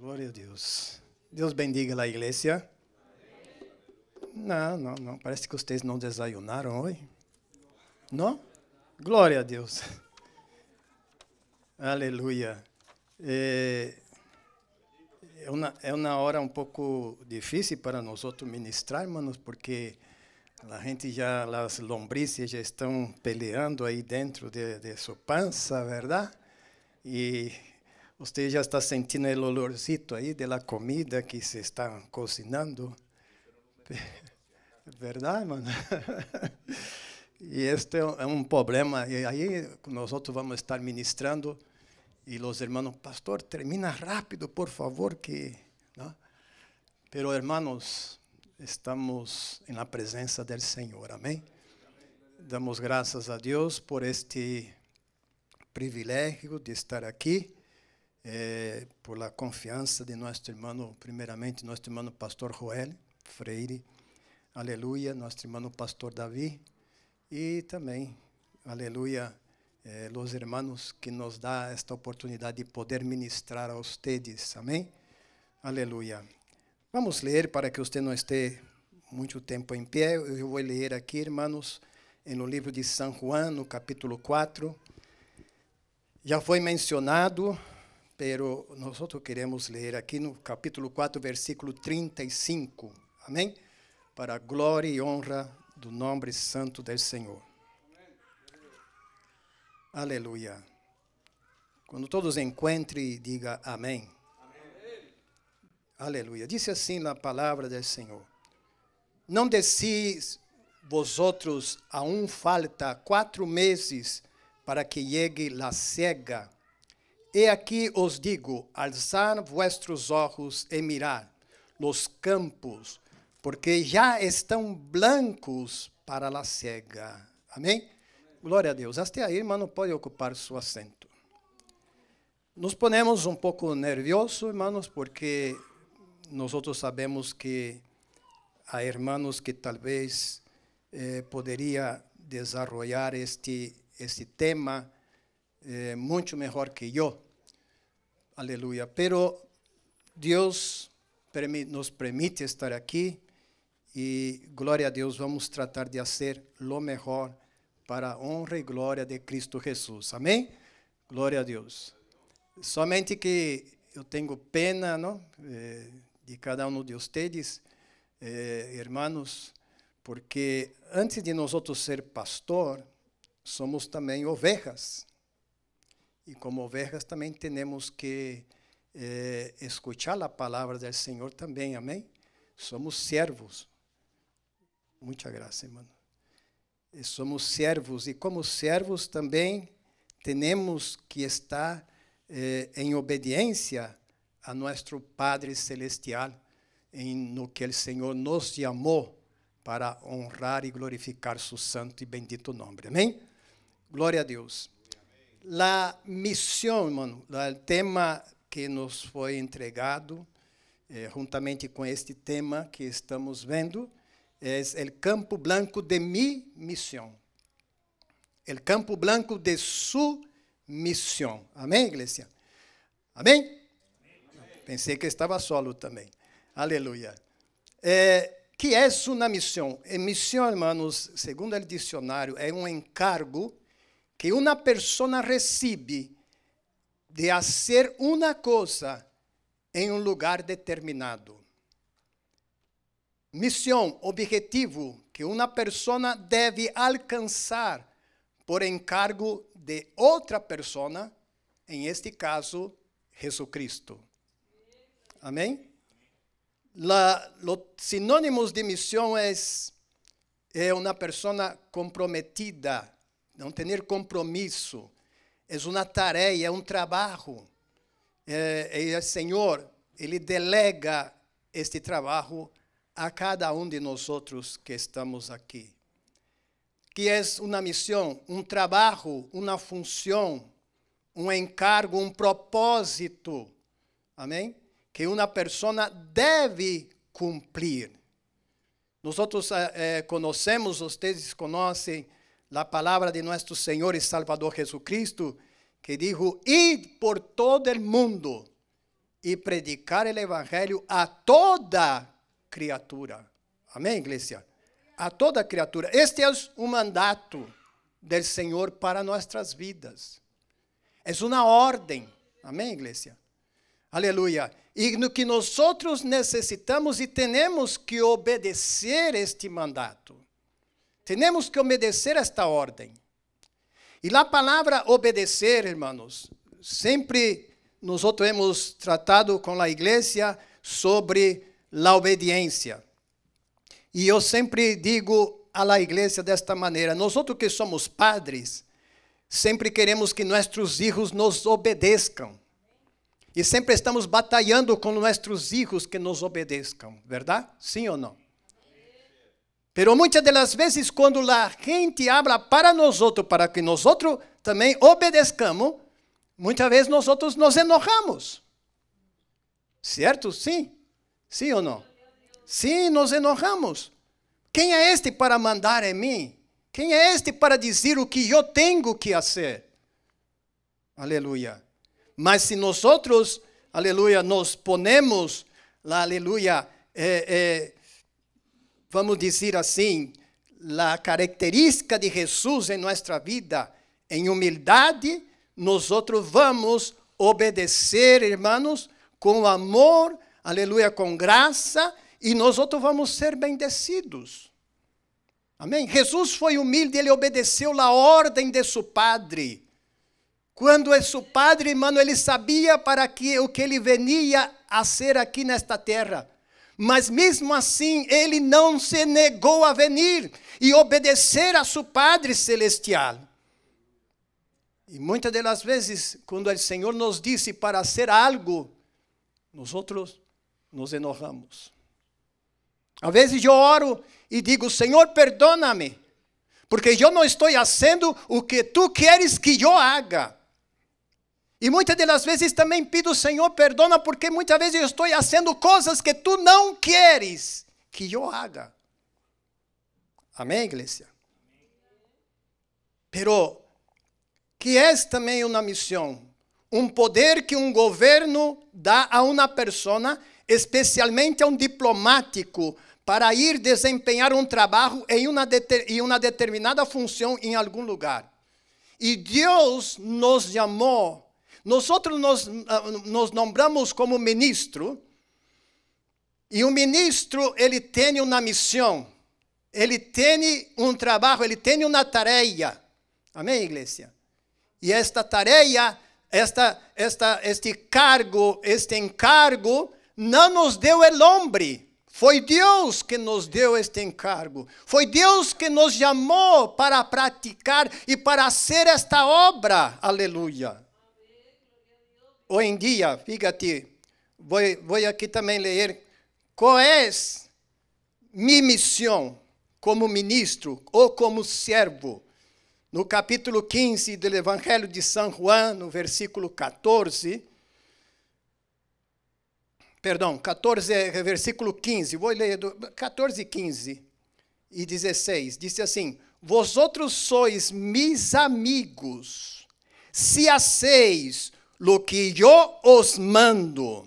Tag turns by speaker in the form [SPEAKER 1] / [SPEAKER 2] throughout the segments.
[SPEAKER 1] Glória a Deus. Deus bendiga a igreja. Não, não, não. Parece que vocês não desayunaram hoje. Não? Glória a Deus. Aleluia. É, é, uma, é uma hora um pouco difícil para nós outros ministrar, irmãos, porque a gente já, as lombrices já estão peleando aí dentro de, de sua pança, verdade? E você já está sentindo o olorcito aí da comida que se está cozinhando? Verdade, mano? E este é um problema. E aí nós vamos estar ministrando e os irmãos, pastor, termina rápido, por favor, que... Não? Pero, hermanos, estamos na presença do Senhor, amém? Damos graças a Deus por este privilégio de estar aqui é, pela confiança de nosso irmão, primeiramente, nosso irmão pastor Joel Freire, aleluia, nosso irmão pastor Davi, e também, aleluia, eh, é, os irmãos que nos dá esta oportunidade de poder ministrar a ustedes, amém? Aleluia. Vamos ler para que você não esteja muito tempo em pé, eu vou ler aqui, irmãos, no livro de São Juan, no capítulo 4. Já foi mencionado pero nós queremos ler aqui no capítulo 4, versículo 35. Amém? Para a glória e honra do nome santo do Senhor. Amém. Aleluia. Quando todos encontrem, diga amém. amém. Aleluia. Disse assim na palavra do Senhor: Não desci vós outros, um falta quatro meses para que chegue a cega e aqui os digo: alçar vuestros ojos e mirar nos campos, porque já estão blancos para a cega. Amém? Glória a Deus. Até aí, irmão, pode ocupar seu assento. Nos ponemos um pouco nerviosos, irmãos, porque nós sabemos que há irmãos que talvez eh, poderia desenvolver este este tema eh, muito melhor que eu. Aleluia. Pero Deus nos permite estar aqui e glória a Deus. vamos tratar de fazer lo melhor para honra e glória de Cristo Jesus. Amém? Glória a Deus. Somente que eu tenho pena não? Eh, de cada um de vocês, irmãos, eh, porque antes de nós ser pastor, somos também ovejas. E como ovejas também temos que eh, escuchar a palavra do Senhor amém? Somos servos. Muita graça, hermano. Eh, somos servos e como servos também temos que estar eh, obediência a nosso Padre Celestial, no que o Senhor nos chamou para honrar e glorificar seu santo e bendito nome. Amém? Glória a Deus la missão, mano, o tema que nos foi entregado, eh, juntamente com este tema que estamos vendo, é o campo blanco de mi missão. O campo blanco de sua missão. Amém, igreja? Amém? Pensei que estava solo também. Aleluia. Eh, que é uma missão? missão, irmãos, segundo o dicionário, é um encargo que uma pessoa recebe de fazer uma coisa em um lugar determinado. Missão, objetivo que uma pessoa deve alcançar por encargo de outra pessoa, em este caso, Jesus Cristo. Amém? La, sinônimos de missão é, é uma pessoa comprometida não ter compromisso é uma tarefa, é um trabalho. E é, o é, é, Senhor, Ele delega este trabalho a cada um de nós outros que estamos aqui. Que é uma missão, um trabalho, uma função, um encargo, um propósito. Amém? Que uma pessoa deve cumprir. Nós outros eh, eh conhecemos, vocês conhecem la palavra de nosso senhor e Salvador Jesus Cristo que dijo, id por todo el mundo e predicar el evangelho a toda criatura. amém igreja A toda criatura. Este é o mandato del Senhor para nossas vidas. é uma ordem amém igreja aleluia e no que nós necessitamos e temos que obedecer este mandato. Temos que obedecer esta ordem. E a palavra obedecer, irmãos, sempre nós temos tratado com a igreja sobre a obediência. E eu sempre digo à igreja desta maneira: nós que somos padres, sempre queremos que nossos filhos nos obedeçam. E sempre estamos batalhando com nossos filhos que nos obedeçam, verdade? Sim ou não? Pero muitas das vezes, quando a gente habla para nós outros, para que nós outros também obedeçamos, muitas vezes nós outros nos enojamos. Certo? Sim? Sim ou não? Sim, nos enojamos. Quem é este para mandar em mim? Quem é este para dizer o que eu tenho que fazer? Aleluia. Mas se nós outros, aleluia, nos ponemos, aleluia, eh, eh, vamos dizer assim, a característica de Jesus em nossa vida, em humildade, nós vamos obedecer, irmãos, com amor, aleluia, com graça, e nós vamos ser bendecidos. Amém? Jesus foi humilde, ele obedeceu a ordem de seu padre. Quando é seu padre, irmão, ele sabia para que o que ele venia a ser aqui nesta terra. Mas mesmo assim, ele não se negou a vir e obedecer a seu Padre Celestial. E muitas das vezes, quando o Senhor nos disse para ser algo, nós nos enojamos. Às vezes eu oro e digo: Senhor, perdona-me, porque eu não estou fazendo o que tu queres que eu haga. E muitas das vezes também pido, Senhor, perdona, porque muitas vezes eu estou fazendo coisas que tu não queres que eu haga. Amém, igreja? Pero, que é também uma missão, um poder que um governo dá a uma pessoa, especialmente a um diplomático, para ir desempenhar um trabalho em uma, em uma determinada função em algum lugar. E Deus nos chamou nós nos, ah, nos nombramos como ministro, e o ministro ele tem uma missão, ele tem um trabalho, ele tem uma tarefa. Amém, igreja? E esta tarefa, esta, esta, este cargo, este encargo, não nos deu o homem. Foi Deus que nos deu este encargo. Foi Deus que nos chamou para praticar e para ser esta obra. Aleluia hoje em dia, figa-te, vou, vou aqui também ler, qual é minha missão como ministro ou como servo? No capítulo 15 do Evangelho de São João, no versículo 14, perdão, 14, é, é versículo 15, vou ler do, 14, 15 e 16, disse assim: Vós outros sois mis amigos, se aceis lo que yo os mando.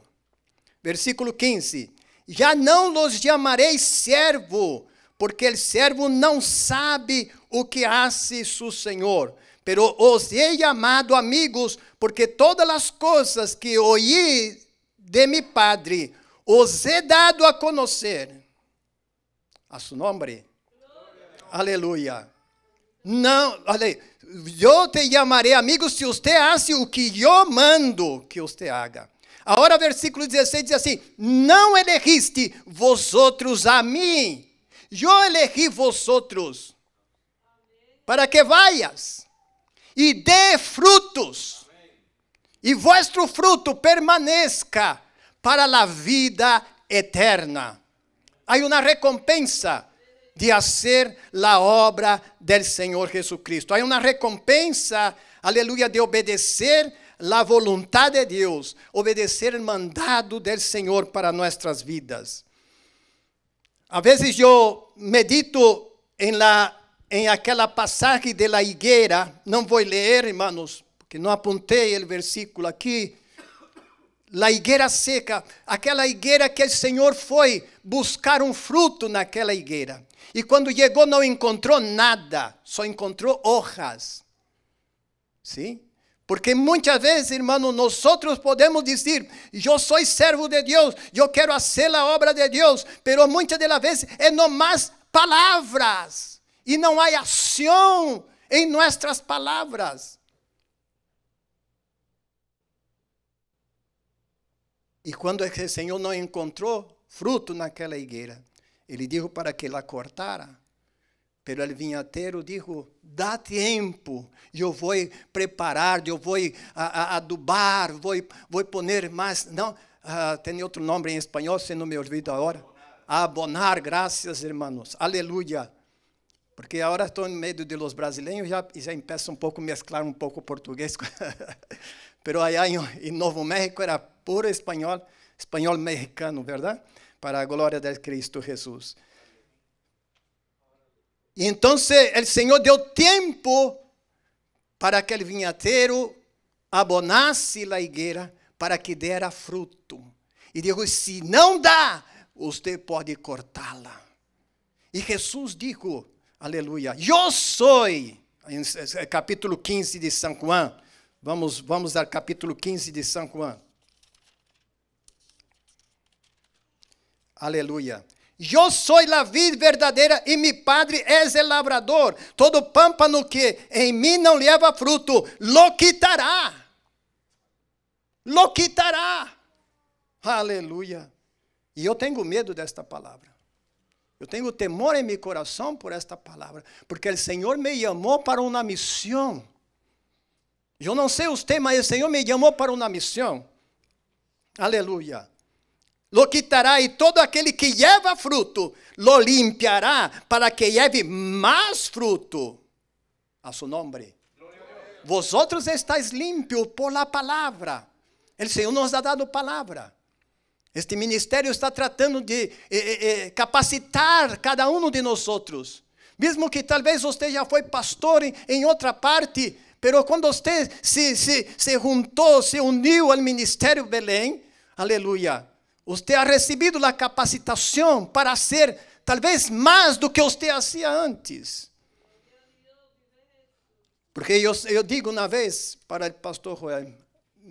[SPEAKER 1] Versículo 15: Já não los chamarei servo, porque o servo não sabe o que hace su senhor. Pero os he chamado amigos, porque todas as coisas que ouvi de mi Padre os he dado a conhecer. A su nome. Aleluia. Não, olha aí. Eu te chamarei amigo se você hace o que eu mando que você haga. Agora, versículo 16 diz assim: Não elegiste vosotros a mim, eu elegi vosotros, para que vayas e dê frutos, e vuestro fruto permaneça para a vida eterna. Há uma recompensa de fazer a obra do Senhor Jesus Cristo. Há uma recompensa, aleluia, de obedecer a vontade de Deus, obedecer o mandado do Senhor para nossas vidas. Às vezes eu medito em la, em aquela passagem de la higuera, no voy a porque não apontei o versículo aqui. la higuera seca, aquela higuera que o Senhor foi buscar um fruto naquela higuera. E quando chegou, não encontrou nada, só encontrou hojas. Sim? Porque muitas vezes, irmão, nós podemos dizer, eu sou servo de Deus, eu quero fazer a obra de Deus, mas muitas das vezes é nomás palavras, e não há ação em nossas palavras. E quando o Senhor não encontrou fruto naquela higueira, ele disse para que la cortara. Pero el vinhateiro disse dá tempo, eu vou preparar, eu vou adubar, vou, vou poner mais, não, uh, ah, tem outro nome em espanhol, se não me olvido agora, abonar, graças, irmãos, aleluia, porque agora estou no meio de los brasileiros, já, já empeço um pouco, mesclar um pouco o português, pero allá em Novo México era puro espanhol, espanhol mexicano, verdade? para a glória de Cristo Jesus. E então o Senhor deu tempo para que o vinhateiro abonasse a higuera para que dera fruto. E digo: se não dá, você pode cortá-la. E Jesus disse aleluia, eu sou, capítulo 15 de São João, vamos, vamos ao capítulo 15 de São João. Aleluia. Eu sou a vida verdadeira e meu Padre é o labrador. Todo pâmpano que em mim não leva fruto, lo quitará. Lo quitará. Aleluia. E eu tenho medo desta palavra. Eu tenho temor em meu coração por esta palavra, porque o Senhor me chamou para uma missão. Eu não sei os temas, mas o Senhor me chamou para uma missão. Aleluia lo quitará e todo aquele que leva fruto, lo limpiará para que leve mais fruto a seu nome. Vosotros estáis limpios por la palavra. O Senhor nos ha dado palavra. Este ministério está tratando de eh, eh, eh capacitar cada um de nós. Mesmo que talvez você já foi pastor em, outra parte, mas quando você se, se, se juntou, se uniu ao ministério Belém, aleluia, você ha recebido a capacitação para ser talvez mais do que você hacía antes. Porque eu, eu digo uma vez para o pastor Joel,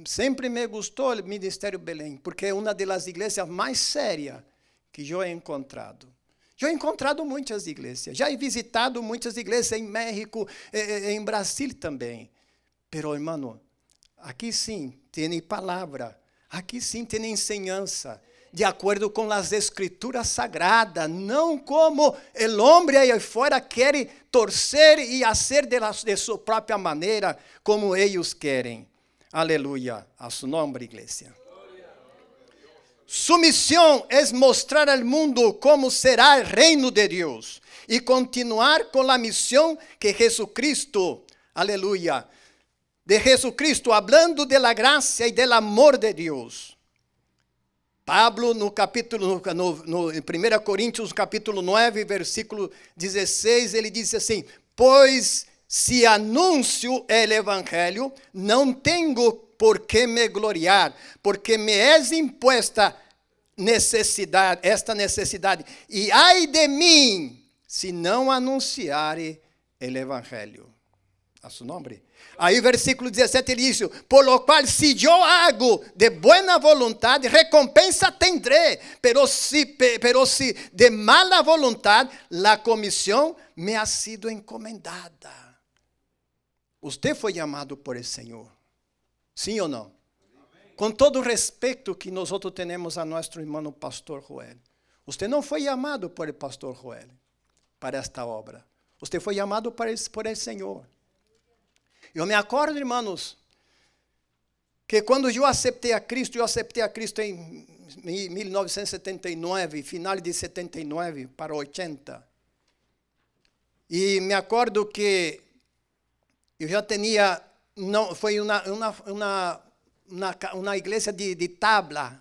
[SPEAKER 1] sempre me gostou o Ministério Belém, porque é uma das igrejas mais sérias que eu he encontrado. Eu he encontrado muitas igrejas, já he visitado muitas igrejas em México, em eh, eh, Brasil também. Pero, irmão, aqui sim, tem palavra Aqui sim tem ensinança, de acordo com as escrituras sagradas, não como o homem aí fora quer torcer e fazer de, la, de sua própria maneira, como eles querem. Aleluia. A seu nome, igreja. Sua missão é mostrar al mundo como será o reino de Deus e continuar com a missão que Jesucristo, Aleluia de Jesucristo, hablando de la graça e del amor de Deus. Pablo, no capítulo, no, no, em 1 Coríntios, capítulo 9, versículo 16, ele diz assim: Pois se anuncio o evangelho, não tenho por que me gloriar, porque me é imposta necessidade, esta necessidade, e ai de mim, se não anunciare o evangelho. A seu nome? Aí, versículo 17 ele diz: Por lo qual, se si eu hago de boa vontade, recompensa tendré, pero si, pero si de mala vontade, la comissão me ha sido encomendada. Você foi chamado por el Senhor. Sim ou não? Com todo o respeito que nós temos a nosso irmão pastor Joel. Você não foi chamado por el pastor Joel para esta obra. Você foi chamado por el, por el Senhor. Eu me acordo, irmãos, que quando eu aceitei a Cristo, eu aceitei a Cristo em 1979, final de 79 para 80. E me acordo que eu já tinha, não, foi uma, uma, uma, uma, uma igreja de, de tabla,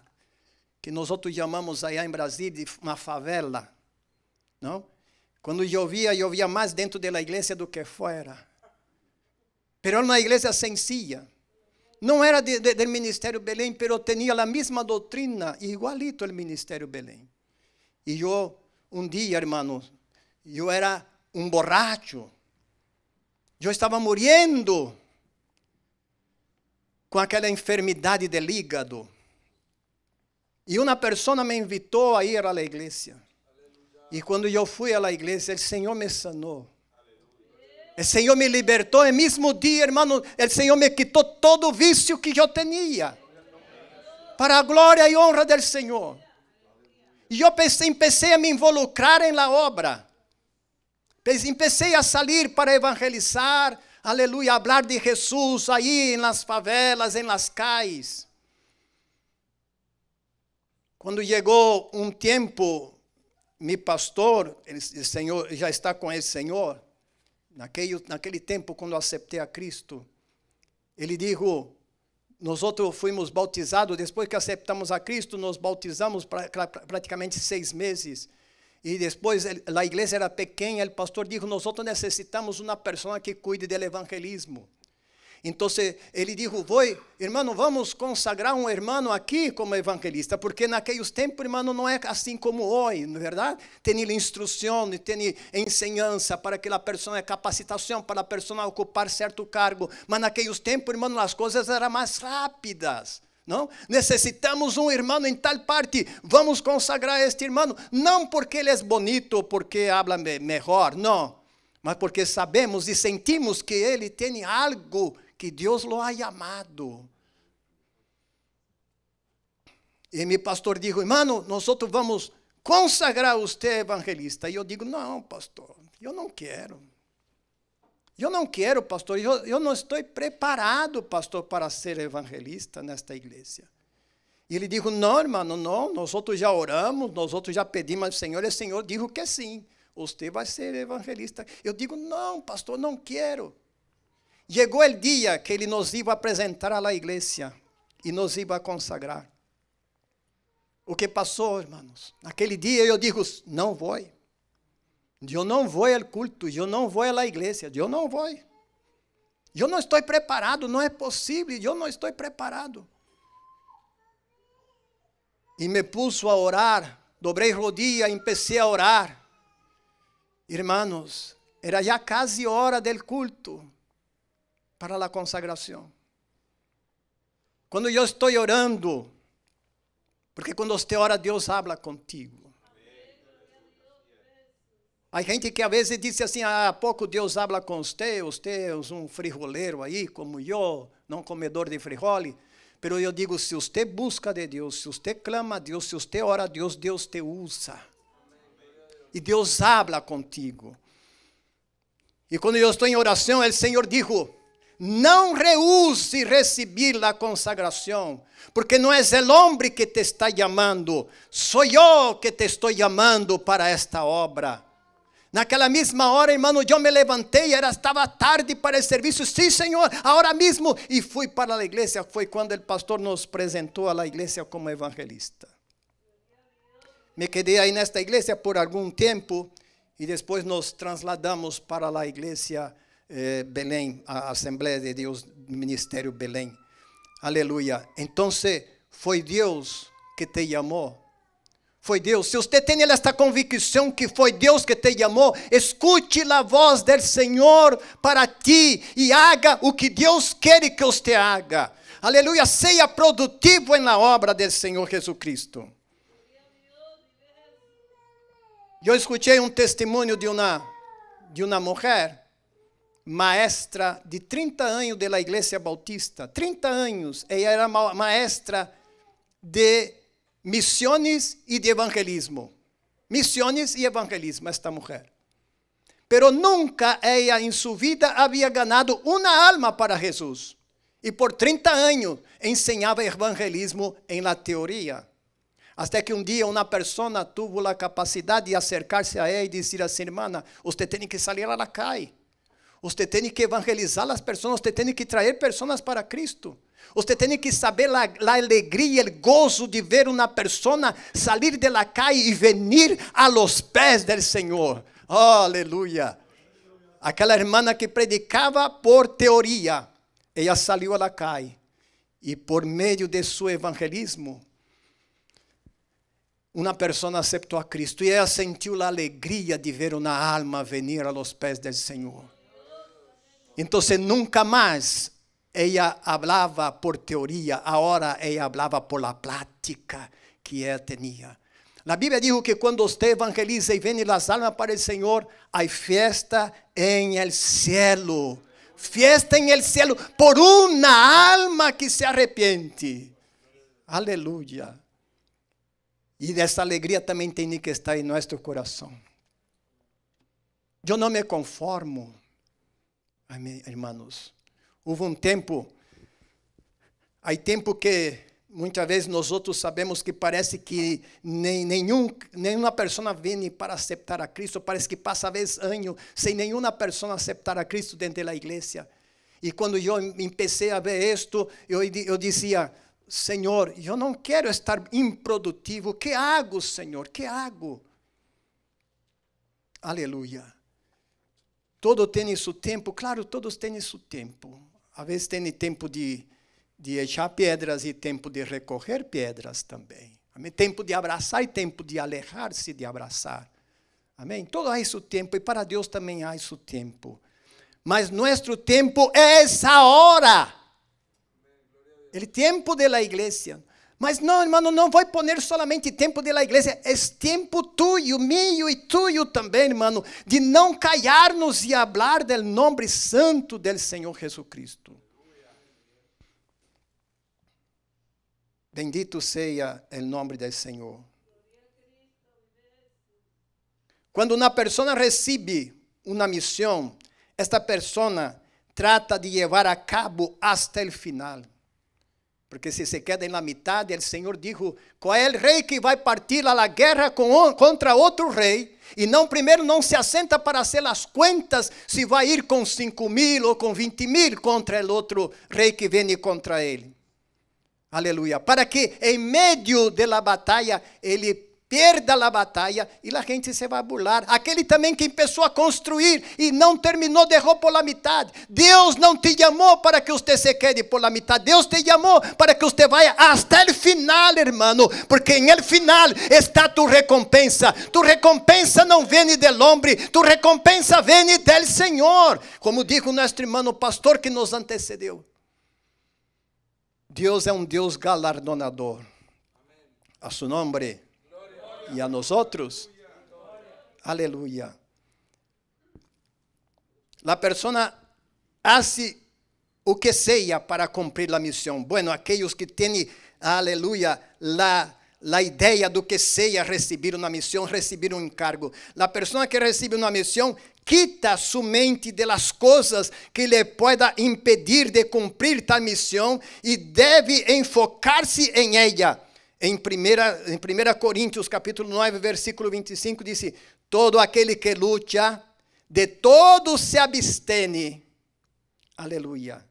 [SPEAKER 1] que nós outros chamamos aí em Brasília de uma favela, não? Quando chovia, chovia mais dentro da igreja do que fora. Pero era uma igreja sencilla. Não era de, de, do Ministério Belém, pero tinha a mesma doutrina, igualito el Ministério Belém. E eu, um dia, hermanos, eu era um borracho. Eu estava muriendo com aquela enfermidade de hígado. E uma pessoa me invitou a ir à igreja. E quando eu fui à igreja, o Senhor me sanou. O Senhor me libertou no mesmo dia, irmão. O Senhor me quitou todo o vício que eu tinha. Para a glória e honra do Senhor. E eu comecei a me involucrar em la obra. Comecei a sair para evangelizar, aleluia, falar de Jesus aí nas favelas, em las cais. Quando chegou um tempo, meu pastor, o Senhor já está com esse Senhor, naquele, naquele tempo, quando aceitei a Cristo, ele disse: Nós fomos bautizados, depois que aceitamos a Cristo, nos bautizamos pra, pra, praticamente seis meses. E depois a igreja era pequena, o pastor disse: Nós necessitamos uma pessoa que cuide do evangelismo. Então ele disse, voy, irmão, vamos consagrar um irmão aqui como evangelista, porque naqueles tempos, irmão, não é assim como hoje, não é verdade? Tem instrução, tem ensinança para que a pessoa, é capacitação para a pessoa ocupar certo cargo, mas naqueles tempos, irmão, as coisas eram mais rápidas. Não? Necessitamos um irmão em tal parte, vamos consagrar este irmão, não porque ele é bonito, porque habla melhor, não, mas porque sabemos e sentimos que ele tem algo que Deus lo ha llamado. E meu pastor dijo, hermano, nós vamos consagrar usted evangelista. E eu digo, não, pastor, eu não quero. Eu não quero, pastor, eu, eu não estou preparado, pastor, para ser evangelista nesta igreja. E ele disse: não, irmão, não, nós outros já oramos, nós outros já pedimos ao Senhor, e o Senhor disse que sim, você vai ser evangelista. Eu digo, não, pastor, não quero chegou o dia que Ele nos iba a apresentar à igreja e nos iba a consagrar. O que passou, irmãos? Naquele dia eu digo: não vou. Eu não vou ao culto, eu não vou à igreja, eu não vou. Eu não estou preparado, não é possível, eu não estou preparado. E me pus a orar, dobrei rodilha, empecé a orar. Irmãos, era já quase hora do culto para a consagração. Quando eu estou orando, porque quando você ora, Deus habla contigo. Há gente que às vezes diz assim: ah, há pouco Deus habla com você, você é um frijoleiro aí, como eu, não comedor de frijoles. Pero eu digo: se você busca de Deus, se você clama a Deus, se você ora a Deus, Deus te usa. E Deus habla contigo. E quando eu estou em oração, o Senhor digo não reuse receber a consagração, porque não é o homem que te está chamando, sou eu que te estou chamando para esta obra. Naquela mesma hora, irmão, eu me levantei, era, estava tarde para o serviço. Sim, Senhor, agora mesmo. E fui para a igreja. Foi quando o pastor nos apresentou a igreja como evangelista. Me quedei aí nesta igreja por algum tempo e depois nos trasladamos para a igreja eh, Belém, a Assembleia de Deus, Ministério Belém. Aleluia. Então, foi Deus que te chamou. Foi Deus. Se você tem esta convicção que foi Deus que te chamou, escute a voz do Senhor para ti e haga o que Deus quer que você haga. Aleluia. Seja produtivo na obra do Senhor Jesus Cristo. Eu escutei um testemunho de uma de uma mulher maestra de 30 anos da Igreja Bautista. 30 anos. Ela era maestra de missões e de evangelismo. Missões e evangelismo, esta mulher. Pero nunca ela em sua vida havia ganado uma alma para Jesus. E por 30 anos ensinava evangelismo em la teoria. Até que um dia uma pessoa tuvo a capacidade de acercar-se a ela e dizer assim, irmã, você tem que sair a la calle você tem que evangelizar as pessoas, você tem que trazer pessoas para Cristo. Você tem que saber a, a alegria, o gozo de ver uma pessoa sair de la calle e venir a los pés del Senhor. Oh, aleluia! Aquela irmã que predicava por teoria, ela saiu a la calle e por meio de seu evangelismo, uma pessoa aceitou a Cristo e ela sentiu a alegria de ver uma alma venir a los pés del Senhor. Então, nunca mais ela falava por teoria, agora ela falava por la prática que ela tinha. A Bíblia diz que quando você evangeliza e vende as almas para o Senhor, há festa em el cielo. Fiesta em el cielo por uma alma que se arrepende. Aleluia. E dessa alegria também tem que estar em nosso coração. Eu não me conformo irmãos. Houve um tempo, há tempo que muitas vezes nós outros sabemos que parece que nem, nenhum, nenhuma pessoa vem para aceitar a Cristo, parece que passa vez ano sem nenhuma pessoa aceitar a Cristo dentro da igreja. E quando eu comecei a ver isto, eu, eu dizia, Senhor, eu não quero estar improdutivo, que hago, Senhor, que hago? Aleluia. Todo tem seu tempo, claro, todos têm seu tempo. Às vezes tem tempo de, de echar pedras e tempo de recorrer pedras também. Amém? Tempo de abraçar e tempo de alejar-se de abraçar. Amém? Todo há seu tempo e para Deus também há seu tempo. Mas nosso tempo é essa hora. O é tempo da igreja. Mas não, irmão, não vai pôr somente tempo la igreja, é tempo tuyo, meu e tuyo também, irmão, de não callarnos e falar do nome santo do Senhor Jesus Cristo. Bendito seja o nome do Senhor. Quando uma pessoa recebe uma missão, esta pessoa trata de levar a cabo até o final. Porque se se queda na metade, o Senhor dijo: qual é o rei que vai partir à guerra com, contra outro rei? E não primeiro não se assenta para fazer as contas se vai ir com 5 mil ou com 20 mil contra o outro rei que vem contra ele. Aleluia. Para que em meio da batalha ele perda a batalha e a gente se vai burlar. Aquele também que começou a construir e não terminou, derrou por la metade. Deus não te chamou para que você se quede por la metade. Deus te chamou para que você vá até o final, irmão, porque em el final está tu recompensa. Tu recompensa não vem de homem, tu recompensa vem del Senhor. Como digo nosso irmão pastor que nos antecedeu. Deus é um Deus galardonador. A seu nome e a nós outros. Aleluia. a pessoa faz o que seja para cumprir a missão Bueno, aqueles que têm aleluia a a ideia do que seja receber uma missão, receber um encargo. A pessoa que recebe uma missão quita sua mente das coisas que lhe pueda impedir de cumprir tal missão e deve enfocar-se em en em 1 em primeira Coríntios, capítulo 9, versículo 25, disse, todo aquele que luta, de todo se abstene. Aleluia.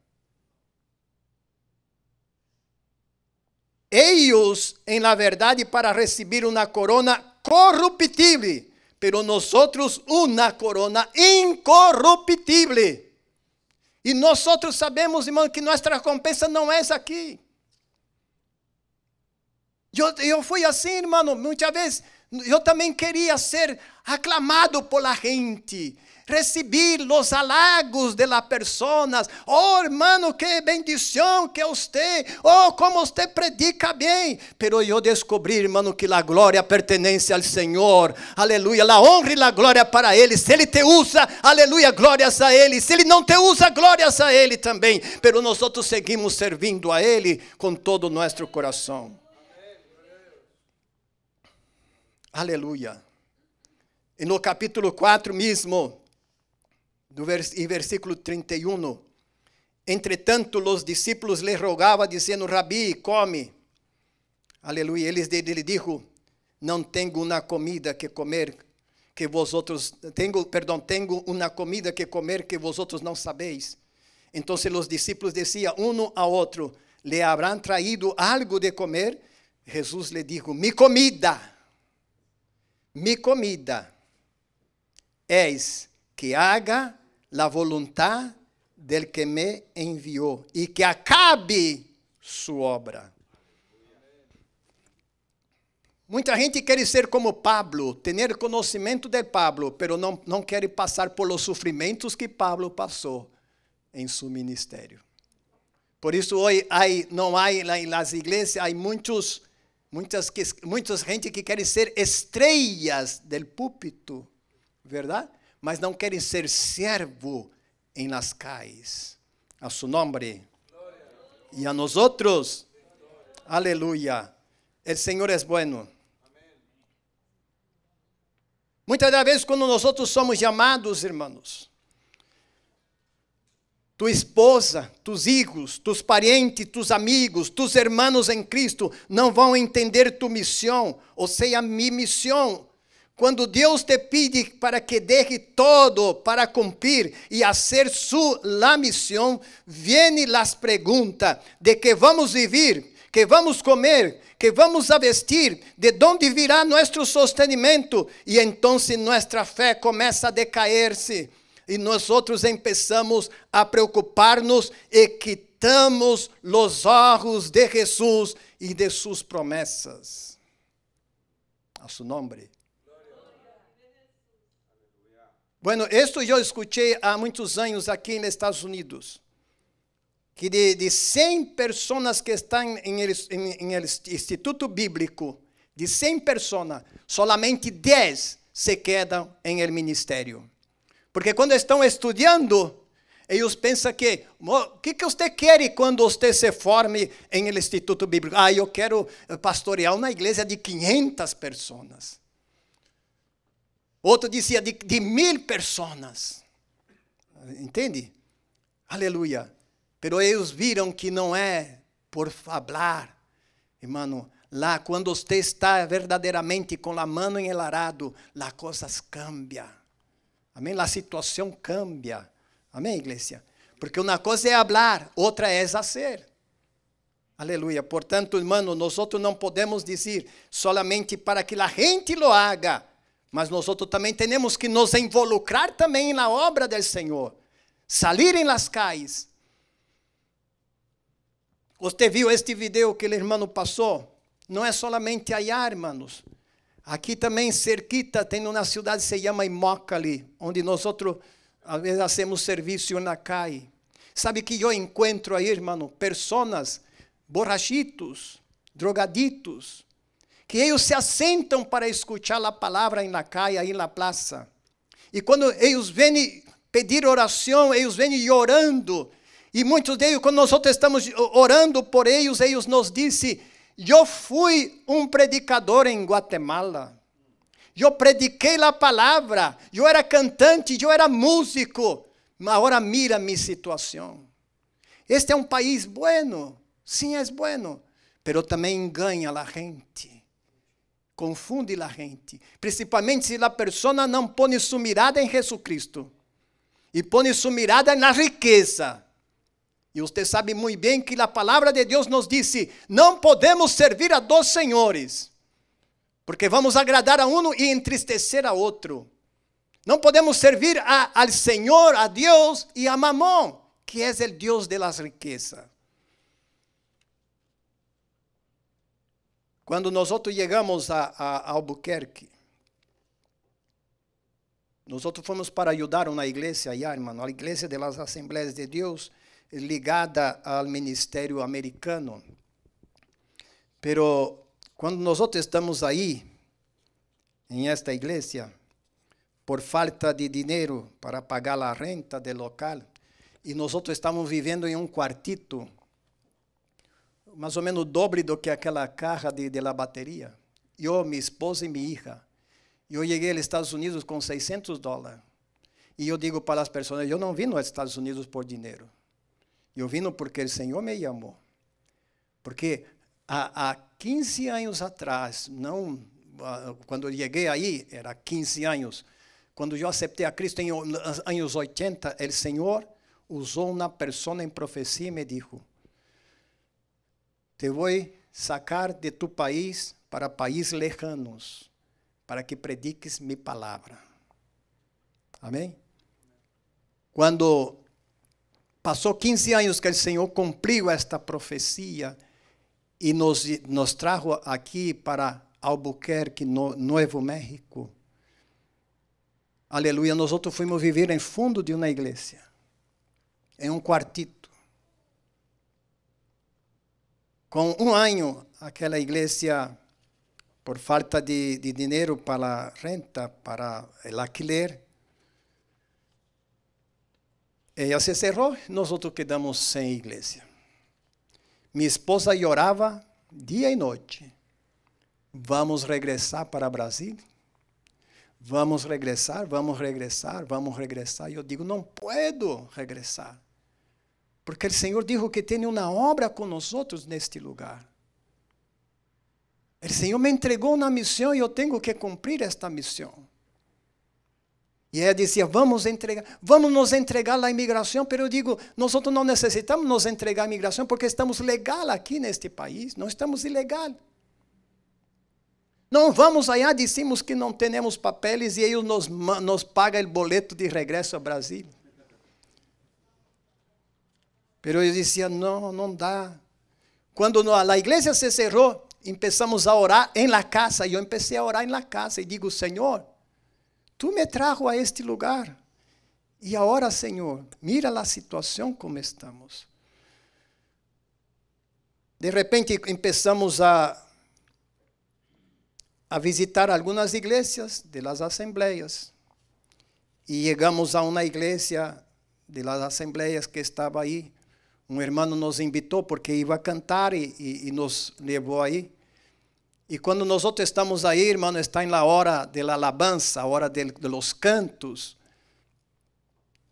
[SPEAKER 1] Eles, em la verdade, para receber uma corona corruptível, pero nosotros uma corona incorruptível. E nós sabemos, irmão, que nossa recompensa não é aqui. Eu, eu fui assim, irmão, muitas vezes eu também queria ser aclamado pela gente, receber os halagos de las personas. Oh, irmão, que bendição que você, oh, como você predica bem. Pero eu descobri, irmão, que a glória pertence ao Senhor. Aleluia. A honra e a glória para Ele. Se Ele te usa, aleluia, glórias a Ele. Se Ele não te usa, glórias a Ele também. Pero nós seguimos servindo a Ele com todo o nosso coração. Aleluia. E no capítulo 4 mesmo, do vers em versículo 31, entretanto os discípulos lhe rogavam, dizendo, Rabi, come. Aleluia. Eles lhe disse, não tenho uma comida que comer que vosotros. outros tenho, perdão, tenho uma comida que comer que vós outros não sabeis. Então os discípulos diziam um a outro, lhe habrão traído algo de comer? Jesus lhe dijo, mi comida mi comida és que haga la voluntad del que me enviou e que acabe sua obra. Muita gente quer ser como Pablo, ter conhecimento de Pablo, pero não, não quer passar por sofrimentos que Pablo passou em seu ministério. Por isso hoje não há nas igrejas há muitos Muitas, que, muitas gente que querem ser estrelas del púlpito, verdade? Mas não querem ser servo em las cais A seu nome. E a nós outros. Aleluia. O Senhor é bueno. Muitas das vezes, quando nós outros somos chamados, irmãos, tua esposa, tus hijos, tus parentes, tus amigos, tus hermanos em Cristo não vão entender tua missão, ou seja, a minha missão. Quando Deus te pede para que deixe todo para cumprir e fazer sua missão, vêm as perguntas de que vamos viver, que vamos comer, que vamos a vestir, de onde virá nosso sustenimento, e então nossa fé começa a decair-se e nós outros empezamos a preocupar-nos e quitamos os olhos de Jesus e de suas promessas. A seu nome. Bueno, isto eu escutei há muitos anos aqui nos Estados Unidos, que de, de 100 pessoas que estão em, em, em Instituto Bíblico, de 100 pessoas, solamente 10 se quedam em el ministério. Porque quando estão estudando, eles pensam que o que, que você quer quando você se forme em um instituto bíblico? Ah, eu quero eh, pastorear uma igreja de 500 pessoas. Outro dizia de, de mil pessoas. Entende? Aleluia. Pero eles viram que não é por falar, irmão. Lá, quando você está verdadeiramente com a mão em el arado, lá coisas cambiam. Amém? A situação cambia. Amém, igreja? Porque uma coisa é falar, outra é fazer. Aleluia. Portanto, irmão, nós não podemos dizer solamente para que a gente lo haga, mas nós também temos que nos involucrar também na obra do Senhor. Salir em las cais. Você viu este vídeo que o irmão passou? Não é solamente hallar, irmãos. Aqui também, cerquita, tem uma cidade que se chama Imócali, onde nós outros, às vezes, hacemos serviço na CAI. Sabe que eu encontro aí, irmão, pessoas, borrachitos, drogaditos, que eles se assentam para escutar a palavra na CAI, aí na praça. E quando eles vêm pedir oração, eles vêm orando. E muitos deles, quando nós estamos orando por eles, eles nos dizem eu fui um predicador em Guatemala. Eu prediquei a palavra. Eu era cantante, eu era músico. Mas agora mira minha situação. Este é um país bueno. Sim, é bueno. Pero também engana a gente. Confunde a gente. Principalmente se a pessoa não põe sua mirada em Jesus Cristo. E põe sua mirada na riqueza e você sabe muito bem que a palavra de Deus nos disse: não podemos servir a dois senhores, porque vamos agradar a um e entristecer a outro. Não podemos servir a, ao Senhor, a Deus e a Mamon, que é o Deus de las riquezas. Quando nós chegamos a, a, a Albuquerque, nós fomos para ajudar uma igreja, irmão, a igreja las Assembleias de Deus ligada ao ministério americano. Pero quando nós estamos aí, em esta igreja, por falta de dinheiro para pagar a renta do local, e nós estamos vivendo em um quartito, mais ou menos o dobro do que aquela carga de, de la bateria. Eu, minha esposa e minha filha. Eu cheguei aos Estados Unidos com 600 dólares. E eu digo para as pessoas: eu não vim aos Estados Unidos por dinheiro. Eu vim porque o Senhor me chamou. Porque há, há 15 anos atrás, não ah, quando eu cheguei aí, era 15 anos, quando eu aceitei a Cristo em anos 80, o Senhor usou uma pessoa em profecia e me disse: Te vou sacar de tu país para países lejanos, para que prediques minha palavra. Amém? Quando Passou 15 anos que o Senhor cumpriu esta profecia e nos, nos trajo aqui para Albuquerque, no, Novo México. Aleluia, nós outros fomos viver em fundo de uma igreja, em um quartito. Com um ano, aquela igreja, por falta de, de dinheiro para renta, para alquiler, ela eh, se cerrou, nós outros quedamos sem igreja. Minha esposa chorava dia e noite. Vamos regressar para Brasil? Vamos regressar, vamos regressar, vamos regressar. E eu digo, não posso regressar. Porque o Senhor disse que tem uma obra com nós outros neste lugar. O Senhor me entregou uma missão e eu tenho que cumprir esta missão. E ela dizia, vamos entregar, vamos nos entregar à imigração, mas eu digo, nós não necessitamos nos entregar à imigração porque estamos legal aqui neste país, não estamos ilegal. Não vamos allá, dizemos que não temos papéis e eles nos, nos pagam o boleto de regresso ao Brasil. Mas eu dizia, não, não dá. Quando a igreja se cerrou, começamos a orar em la casa, e eu comecei a orar em la casa, e digo, Senhor, Tu me trajo a este lugar. E agora, Senhor, mira a situação como estamos. De repente, começamos a, a visitar algumas igrejas de las assembleias. E chegamos a uma igreja de las assembleias que estava aí. Um irmão nos invitou porque ia cantar e, e, e nos levou aí. E quando nós estamos aí, irmão, está em la hora da alabança, a hora de, los cantos.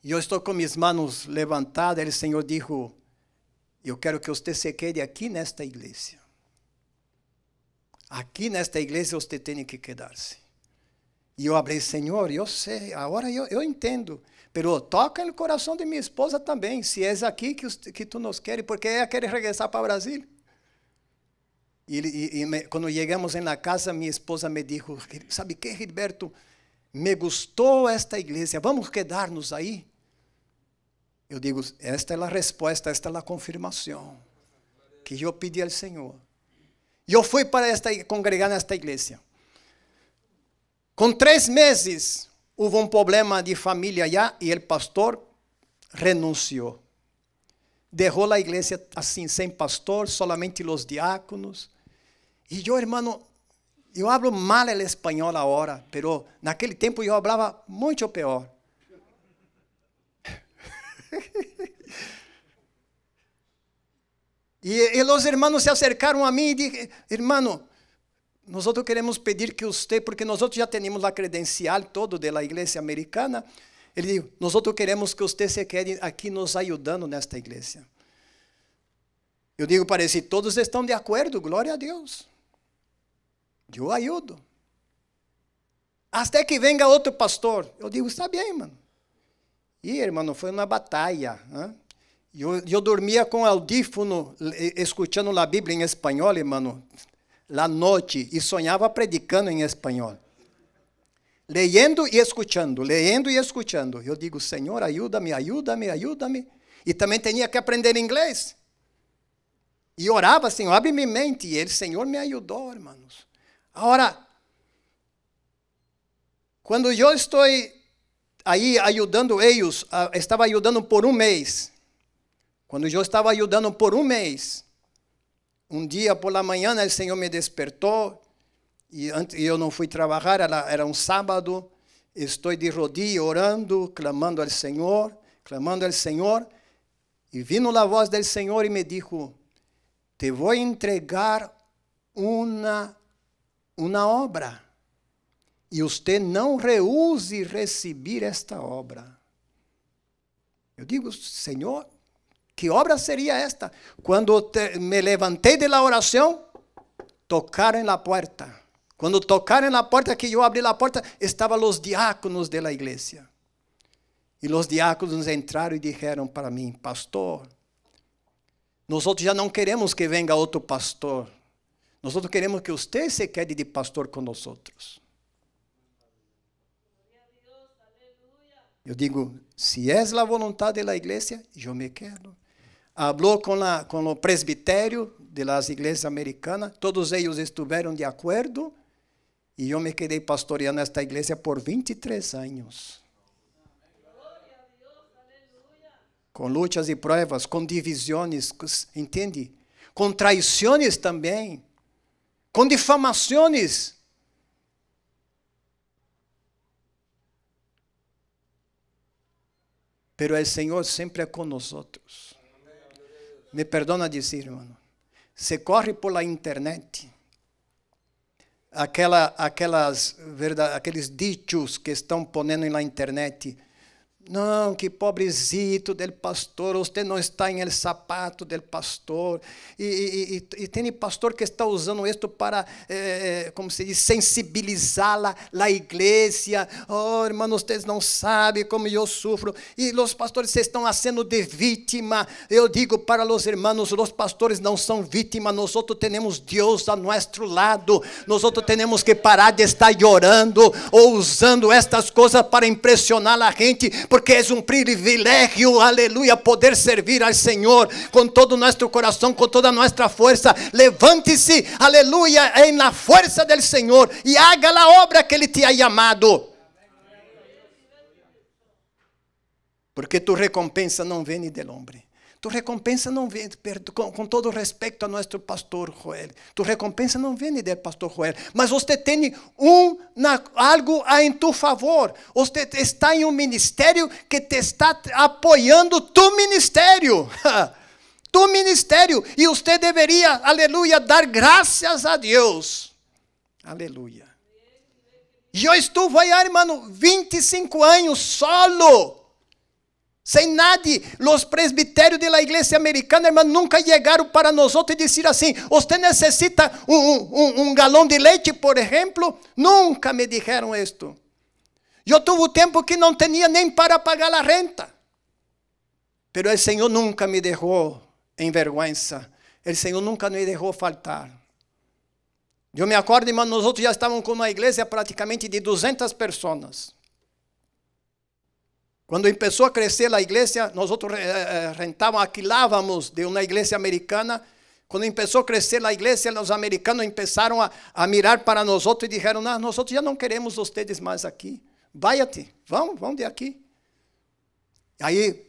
[SPEAKER 1] E eu estou com minhas mãos levantadas. E o Senhor disse: Eu quero que você se quede aqui nesta igreja. Aqui nesta igreja você tem que quedar-se. E eu abri, Senhor, eu sei, agora eu, eu entendo. Pero toca no coração de minha esposa também, se é aqui que, que tu nos queres, porque ela quer regressar para o Brasil. E, e, e, quando chegamos na casa, minha esposa me disse: Sabe que, Gilberto? Me gustou esta igreja, vamos quedar-nos aí? Eu digo: Esta é a resposta, esta é a confirmação que eu pedi ao Senhor. Eu fui para esta congregar nesta igreja. Com três meses, houve um problema de família lá e o pastor renunciou. Derrou a igreja assim, sem pastor, solamente os diáconos e eu, irmão, eu hablo mal el espanhol agora, pero naquele tempo eu falava muito pior. e, e os irmãos se acercaram a mim e disseram, irmão, nós queremos pedir que você, porque nós já temos a credencial todo da igreja americana, ele disse, nós queremos que você se quede aqui nos ajudando nesta igreja. Eu digo, parece, todos estão de acordo, glória a Deus. Eu ajudo. Até que venha outro pastor. Eu digo, está bem, mano. E, irmão, foi uma batalha. Hein? Eu, eu dormia com o audífono, escutando a Bíblia em espanhol, irmão, la noite, e sonhava predicando em espanhol. Leyendo e escutando, leyendo e escutando. Eu digo, Senhor, ajuda-me, ajuda-me, ajuda-me. E também tinha que aprender inglês. E orava, Senhor, abre minha mente. E ele, Senhor, me ajudou, irmãos. Agora, quando eu estou aí ajudando eles, ah, estava ajudando por um mês. Quando eu estava ajudando por um mês, um dia por la manhã o Senhor me despertou e eu não fui trabalhar, era um sábado. Estou de rodillo orando, clamando ao Senhor, clamando ao Senhor. E vindo a voz do Senhor e me disse: Te vou entregar uma uma obra. E você não reuse receber esta obra. Eu digo, Senhor, que obra seria esta? Quando te, me levantei de la oração, tocaram na porta. Quando tocaram na porta, que eu abri a porta, estavam os diáconos da igreja. E os diáconos entraram e disseram para mim: Pastor, nós já não queremos que venha outro pastor. Nós queremos que você se quede de pastor com nós. Eu digo, se é a vontade da igreja, eu me quero. Hablou com, com o presbitério de las igrejas americanas, todos eles estiveram de acordo, e eu me quedei pastoreando esta igreja por 23 anos. Com lutas e provas, com divisões, entende? Com traições também com difamações. Pero o Senhor sempre é conosco. Me perdona dizer, irmão. Se corre pela internet, aquela, aquelas, verdade, aqueles ditos que estão ponendo na internet, não, que pobrezito dele pastor, você não está em el sapato del pastor. E, e, e, e tem pastor que está usando isto para, eh, eh como se diz, sensibilizar la, la igreja. Oh, irmão, vocês não sabem como eu sofro. E os pastores se estão sendo de vítima. Eu digo para os irmãos, os pastores não são vítima. Nós temos Deus a nosso lado. Nós temos que parar de estar llorando ou usando estas coisas para impressionar a gente porque é um privilégio, aleluia, poder servir ao Senhor com todo o nosso coração, com toda a nossa força. Levante-se, aleluia, em na força do Senhor e haga a obra que Ele te ha chamado. Porque tu recompensa não vem de homem Tu recompensa não vem, com, com todo respeito a nosso pastor Joel, tu recompensa não vem do pastor Joel, mas você tem um, na, algo a em tu favor. Você está em um ministério que te está apoiando tu ministério. tu ministério. E você deveria, aleluia, dar graças a Deus. Aleluia. E eu estou, vai, ah, irmão, 25 anos solo sem nada, os presbíteros de la americana, irmã, nunca chegaram para nós e disseram assim: Você necessita um, um un, de leite, por exemplo? Nunca me isto. Eu tive o tempo que não tinha nem para pagar a renta. Mas o Senhor nunca me deixou en O Senhor nunca me deixou faltar. Eu me acordo, hermano, nós já estávamos com uma igreja praticamente de 200 pessoas. Quando começou a crescer eh, eh, a igreja, nós rentávamos, aquilávamos de uma igreja americana. Quando começou a crescer a igreja, os americanos começaram a, a mirar para nós e disseram: ah, nós já não queremos mais aqui. Vai-te, vamos, vamos de aqui". Aí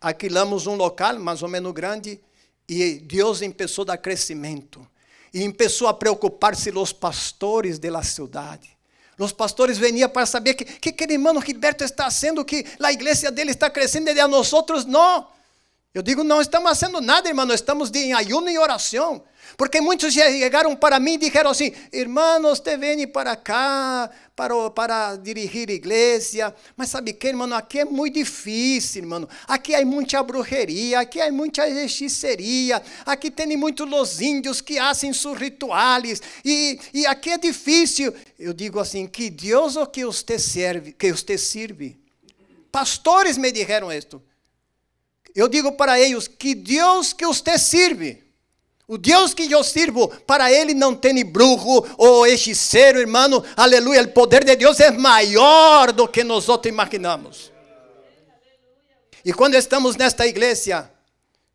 [SPEAKER 1] alquilamos um local mais ou menos grande e Deus começou a dar crescimento. E começou a preocupar-se os pastores da cidade. Os pastores vinham para saber que, que aquele irmão Gilberto está sendo que a igreja dele está crescendo e a a outros não. Eu digo, não estamos fazendo nada, irmão, estamos em ayuno e oração. Porque muitos chegaram para mim e disseram assim: irmão, você vem para cá para, para dirigir igreja. Mas sabe que, irmão? Aqui é muito difícil, irmão. Aqui há muita bruxeria, aqui há muita hechiceria, aqui tem muitos los índios que fazem seus rituais. E, e aqui é difícil. Eu digo assim: que Deus é o que você serve, que você sirve. Pastores me disseram isto. Eu digo para eles que Deus que você serve, o Deus que eu sirvo, para ele não tem brujo ou hechiceiro, irmão. Aleluia. O poder de Deus é maior do que nós outros imaginamos. E quando estamos nesta igreja,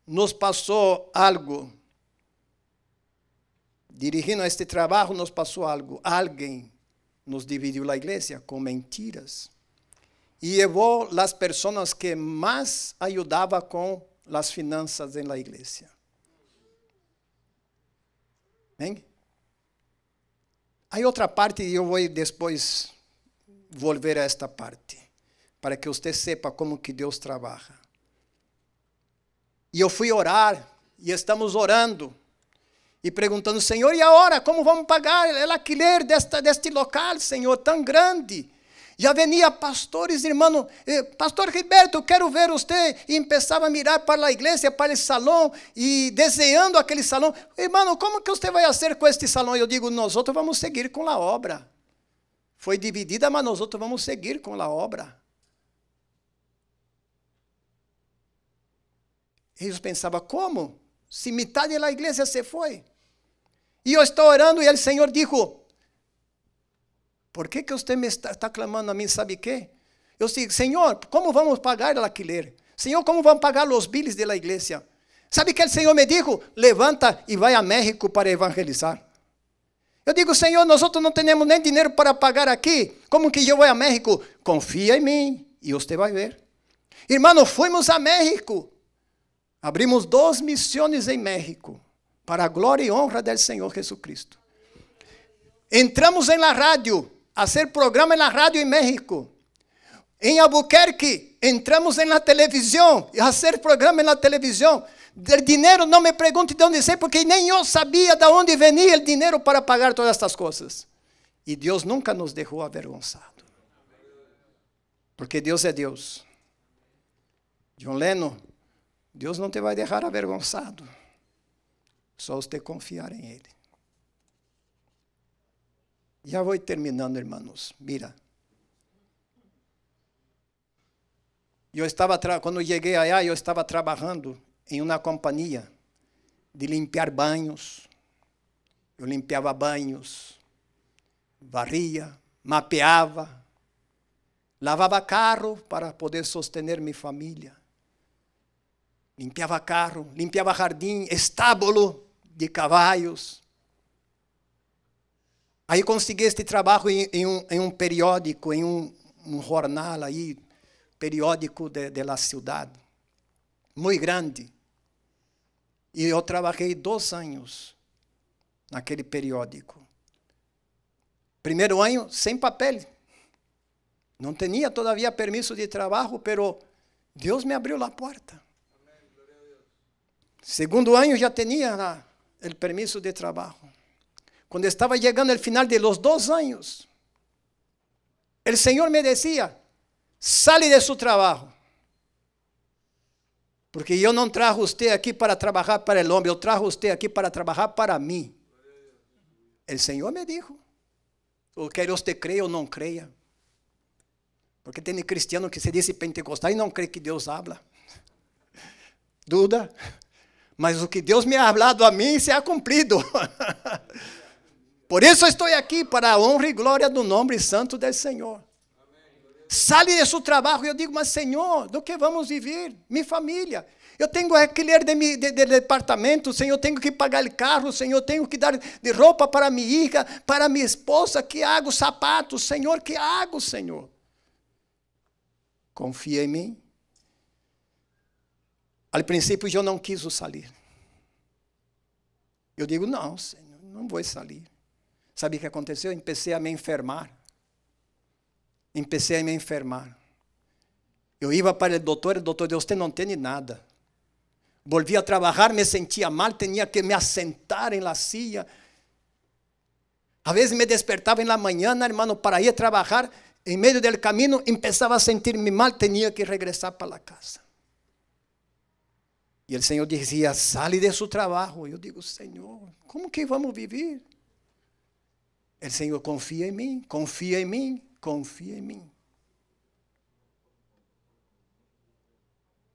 [SPEAKER 1] nos passou algo. Dirigindo este trabalho, nos passou algo. Alguém nos dividiu a igreja com mentiras e levou as pessoas que mais ajudava com as finanças na igreja. Amém? Há outra parte e eu vou depois volver a esta parte, para que você sepa como que Deus trabalha. E eu fui orar, e estamos orando, e perguntando, Senhor, e a hora? Como vamos pagar o alquiler desta, deste local, Senhor, tão grande? Já venia pastores, irmão, eh, Pastor Riberto, eu quero ver você. E começava a mirar para a igreja, para esse salão, e desenhando aquele salão. Irmão, como que você vai fazer com este salão? Eu digo, nós outros vamos seguir com a obra. Foi dividida, mas nós outros vamos seguir com a obra. eu pensava como? Se metade da igreja se foi. E eu estou orando e o Senhor disse. Por que, que você me está, está clamando a mim, sabe quê? Eu digo, Senhor, como vamos pagar o alquiler? Senhor, como vamos pagar os bilhos da igreja? Sabe que o Senhor me disse? Levanta e vai a México para evangelizar. Eu digo, Senhor, nós não temos nem dinheiro para pagar aqui. Como que eu vou a México? Confia em mim e você vai ver. Irmão, fomos a México. Abrimos duas missões em México para a glória e honra do Senhor Jesus Cristo. Entramos em la rádio hacer programa na rádio em México. em Albuquerque entramos na televisão e fazer hacer programa na televisão. dinheiro não me pergunte de onde sé, porque nem eu sabia de onde venia o dinheiro para pagar todas estas coisas. E Deus nunca nos deixou avergonzados. Porque Deus é Deus. John Leno, Deus não te vai deixar avergonçado. Só os te confiar em Ele já vou terminando, irmãos. Mira. Eu estava quando cheguei aí, eu estava trabalhando em uma companhia de limpar banhos. Eu limpiava banhos, varria, mapeava, lavava carro para poder sostener minha família. Limpiava carro, limpiava jardim, estábulo de cavalos. Aí consegui este trabalho em, em, um, em um, periódico, em um, um jornal aí, periódico de, de la cidade, muito grande. E eu trabalhei dois anos naquele periódico. Primeiro ano sem papel. Não tinha todavia permisso de trabalho, pero Deus me abriu a porta. Segundo ano já tinha ah, o permisso de trabalho quando estava chegando ao final de los dois anos, o Senhor me decía, sale de su trabalho, Porque eu não trago você aqui para trabalhar para o homem, eu trago você aqui para trabalhar para mim. O Senhor me dijo. Ou que você creia ou não creia. Porque tem cristiano que se diz pentecostal e não crê que Deus habla. Duda. Mas o que Deus me ha hablado a mim se ha cumprido. Por isso estou aqui, para a honra e glória do nome santo do Senhor. Sale de seu trabalho e eu digo, mas Senhor, do que vamos viver? Minha família. Eu tenho alquiler é de, de, de departamento, Senhor, eu tenho que pagar o carro, Senhor, eu tenho que dar de roupa para minha hija, para minha esposa, que hago sapatos, Senhor, que hago, Senhor. Confia em mim. Ao princípio eu não quis sair. Eu digo, não, Senhor, não vou sair. Sabe o que aconteceu? Empecei a me enfermar. Empecei a me enfermar. Eu ia para o doutor, o doutor disse, você não tem nada. Volvi a trabalhar, me sentia mal, tinha que me assentar em la silla. Às vezes me despertava em la manhã, irmão, para ir trabalhar. Em meio do caminho, começava a sentir-me mal, tinha que regressar para a casa. E o Senhor dizia: sale de seu trabalho. Eu digo: Senhor, como que vamos viver? Ele, é, Senhor, confia em mim, confia em mim, confia em mim.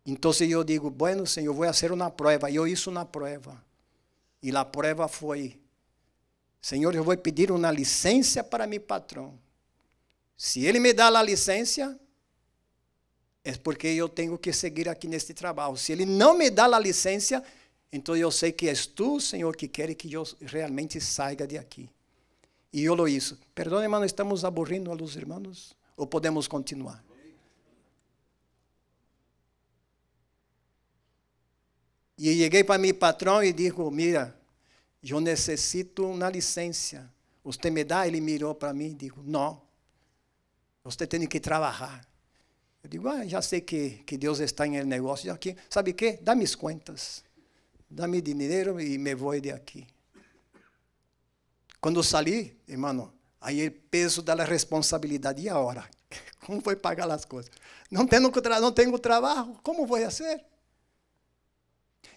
[SPEAKER 1] Então eu digo, bueno, Senhor, vou fazer uma prova. E eu isso na prova. E a prova foi, Senhor, eu vou pedir uma licença para meu patrão. Se ele me dá a licença, é porque eu tenho que seguir aqui neste trabalho. Se ele não me dá a licença, então eu sei que és tu, Senhor, que quer que eu realmente saia de aqui. E lo isso. Perdão, irmão, estamos aburrindo a los irmãos? Ou podemos continuar? E cheguei para mim patrão e digo: Mira, eu necessito uma licença. Você me dá? Ele mirou para mim e digo: Não, você tem que trabalhar. Eu digo: Ah, já sei que, que Deus está em negócio aqui. Sabe o que? Dá-me as contas, dá-me dinheiro e me vou de aqui. Quando eu saí, irmão, aí o peso da é responsabilidade. E agora? Como vou pagar as coisas? Não tenho, não tenho trabalho, como vou fazer?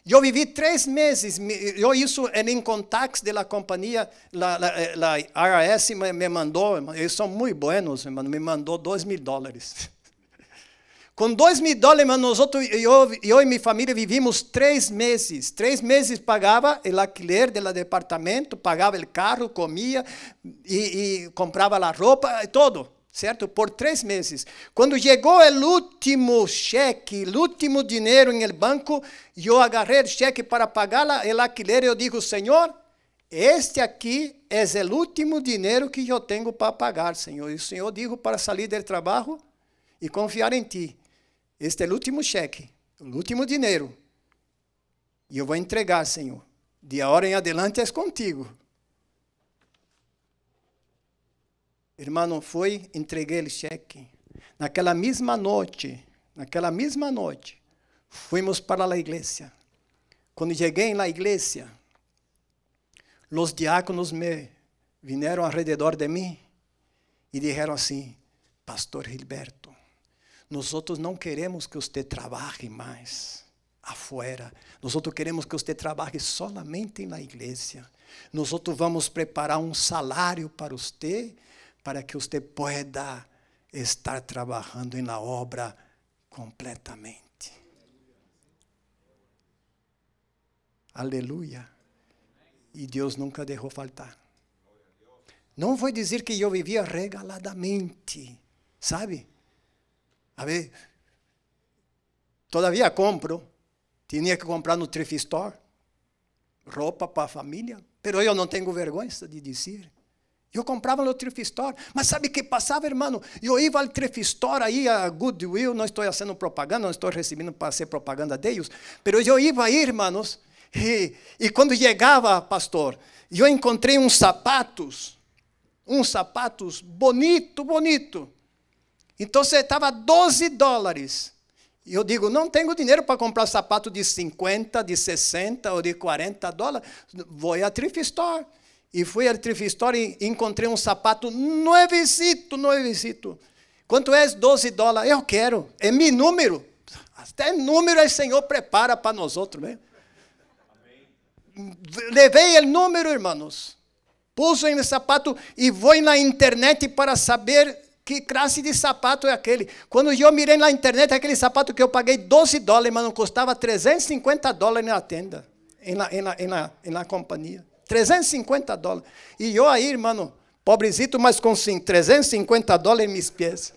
[SPEAKER 1] Eu vivi três meses, eu isso é em contatos da companhia, eh, a IRS me, me mandou, eles são muito buenos, me mandou dois mil dólares. Com dois mil dólares, nós e eu, eu e minha família vivíamos três meses. Três meses pagava o alquiler do departamento, pagava o carro, comia e, e comprava a roupa, todo certo? Por três meses. Quando chegou o último cheque, o último dinheiro em el banco, eu agarrei o cheque para pagar o alquiler. Eu digo, Senhor, este aqui é o último dinheiro que eu tenho para pagar, Senhor. E o Senhor digo para sair do trabalho e confiar em Ti. Este é o último cheque, o último dinheiro. E eu vou entregar, Senhor. De agora em adelante és contigo. Irmão, foi, entreguei o cheque. Naquela mesma noite, naquela mesma noite, fuimos para a igreja. Quando cheguei na igreja, os diáconos me vieram ao redor de mim e disseram assim: Pastor Gilberto, nós não queremos que você trabalhe mais afuera. Nós queremos que você trabalhe somente na igreja. Nós vamos preparar um salário para você, para que você possa estar trabalhando na obra completamente. Aleluia. E Deus nunca deixou faltar. Não foi dizer que eu vivia regaladamente, sabe? A ver, todavia compro. Tinha que comprar no thrift store roupa para a família. Pero eu não tenho vergonha de dizer. Eu comprava no thrift store. Mas sabe o que passava, irmão? Eu ia ao thrift store, aí a Goodwill, não estou fazendo propaganda, não estou recebendo para ser propaganda deles. Pero eu ia aí, irmãos, e, e quando chegava, pastor, eu encontrei uns sapatos, uns sapatos bonito, bonito. Então você estava 12 dólares. E eu digo, não tenho dinheiro para comprar sapato de 50, de 60 ou de 40 dólares. Vou à thrift store. E fui à thrift store e encontrei um sapato nuevecito, nuevecito. Quanto é 12 dólares? Eu quero. É meu número. Até número o Senhor prepara para nós outros né? mesmo. Levei o número, irmãos. Pus em sapato e vou na internet para saber que classe de sapato é aquele? Quando eu mirei na internet, aquele sapato que eu paguei 12 dólares, mas não custava 350 dólares na tenda, na, na, na, na companhia. 350 dólares. E eu aí, irmão, pobrezito, mas com 350 dólares em meus pés.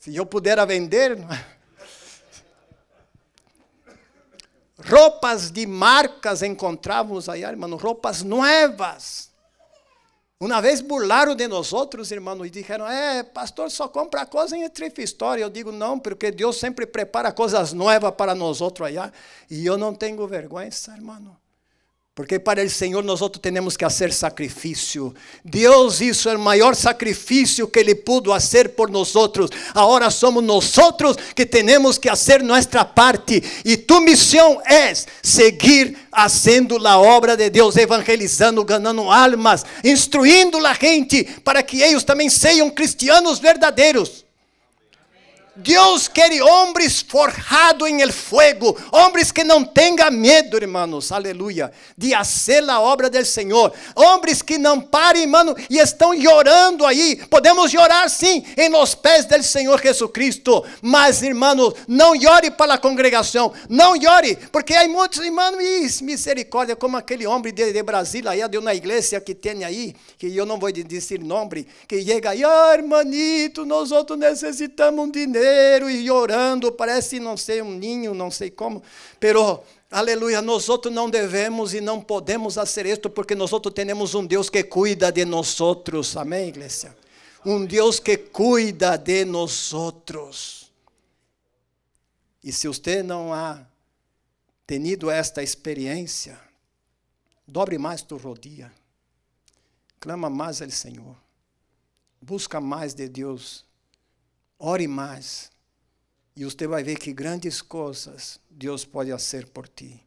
[SPEAKER 1] Se eu pudera vender. É? roupas de marcas encontrávamos aí, irmão, roupas novas. Uma vez burlaram de nós outros, irmãos, e disseram: É, pastor, só compra coisa em trifistória. Eu digo: Não, porque Deus sempre prepara coisas novas para nós outros allá. Ah, e eu não tenho vergonha, irmão. Porque para o Senhor nós temos que fazer sacrifício. Deus isso é o maior sacrifício que Ele pudo fazer por nós. Agora somos nós que temos que fazer nossa parte. E tua missão é seguir fazendo a obra de Deus, evangelizando, ganhando almas, instruindo a gente para que eles também sejam cristianos verdadeiros. Deus quer homens forjados em el fuego, homens que não tenham medo, irmãos, aleluia, de fazer a obra do Senhor, homens que não parem, irmão, e estão chorando aí. Podemos chorar sim, em los pés do Senhor Jesus Cristo, mas, irmãos, não llore para a congregação, não llore, porque há muitos, irmãos, misericórdia, como aquele homem de, de Brasília, aí, de uma igreja que tem aí, que eu não vou dizer nome, que chega aí, ah, oh, nós outros necessitamos de dinheiro desespero e orando, parece não sei um ninho, não sei como, pero Aleluia, nós outros não devemos e não podemos fazer isto porque nós outros temos um Deus que cuida de nós outros. Amém, igreja. Um Deus que cuida de nós outros. E se você não há tenido esta experiência, dobre mais tu rodia. Clama mais ao Senhor. Busca mais de Deus Ore mais. E você vai ver que grandes coisas Deus pode fazer por ti.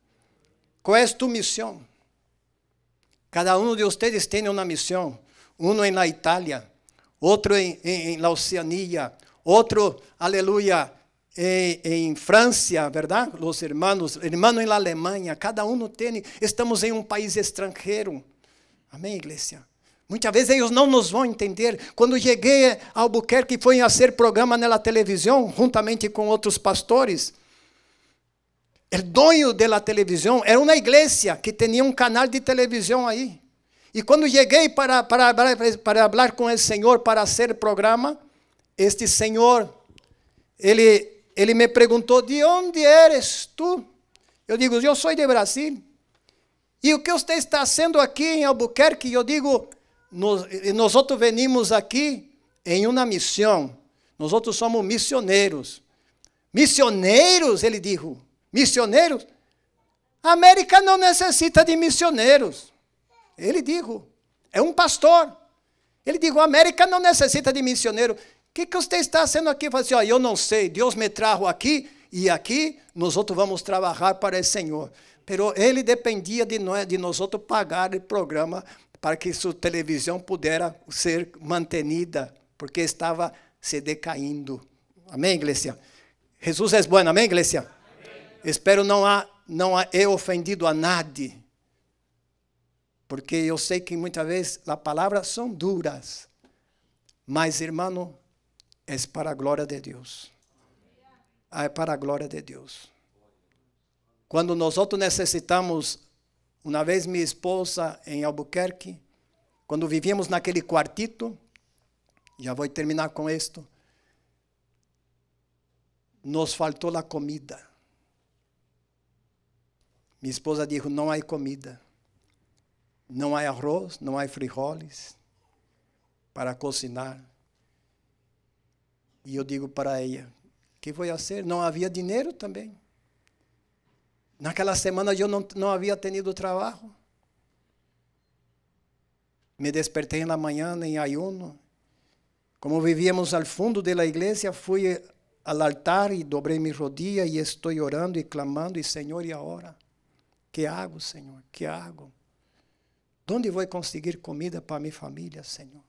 [SPEAKER 1] Qual é a tua missão? Cada um de vocês tem uma missão. Um na Itália, outro em, em, em La Oceania, outro, aleluia, em, em, França, verdade? Os irmãos, irmão na Alemanha, cada um tem. Estamos em um país estrangeiro. Amém, igreja? Muitas vezes eles não nos vão entender. Quando cheguei a Albuquerque, foi a ser programa na televisão, juntamente com outros pastores. O dono da televisão era uma igreja que tinha um canal de televisão aí. E quando cheguei para, para, para, falar com o senhor para ser programa, este senhor, ele, ele me perguntou: De onde eres tu? Eu digo: Eu sou de Brasil. E o que você está sendo aqui em Albuquerque? Eu digo: nos, nós outros venimos aqui em uma missão. Nós outros somos missioneiros. Missioneiros, ele disse. Missioneiros? A América não necessita de missioneiros. Ele digo, é um pastor. Ele digo, a América não necessita de missioneiro. O que, que você está sendo aqui? Fala assim, eu não sei, Deus me trajo aqui e aqui nós outros vamos trabalhar para o Senhor. Mas ele dependia de nós, de nós outros pagar o programa para que sua televisão pudesse ser mantenida, porque estava se decaindo. Amém, igreja? Jesus é bom, amém, igreja? Espero não ter não há eu ofendido a nadie, porque eu sei que muitas vezes as palavras são duras, mas, irmão, é para a glória de Deus. É para a glória de Deus. Quando nós outros necessitamos uma vez minha esposa em Albuquerque, quando vivíamos naquele quartito, já vou terminar com isto, nos faltou a comida. Minha esposa disse: não há comida, não há arroz, não há frijoles para cocinar. E eu digo para ela: que vou fazer? Não havia dinheiro também. Naquela semana eu não, não havia tenido trabalho. Me despertei na manhã em ayuno. Como vivíamos ao fundo da igreja, fui ao altar e dobrei minha rodilha e estou orando e clamando, e Senhor, e agora? Que hago, Senhor? Que hago? Onde vou conseguir comida para minha família, Senhor?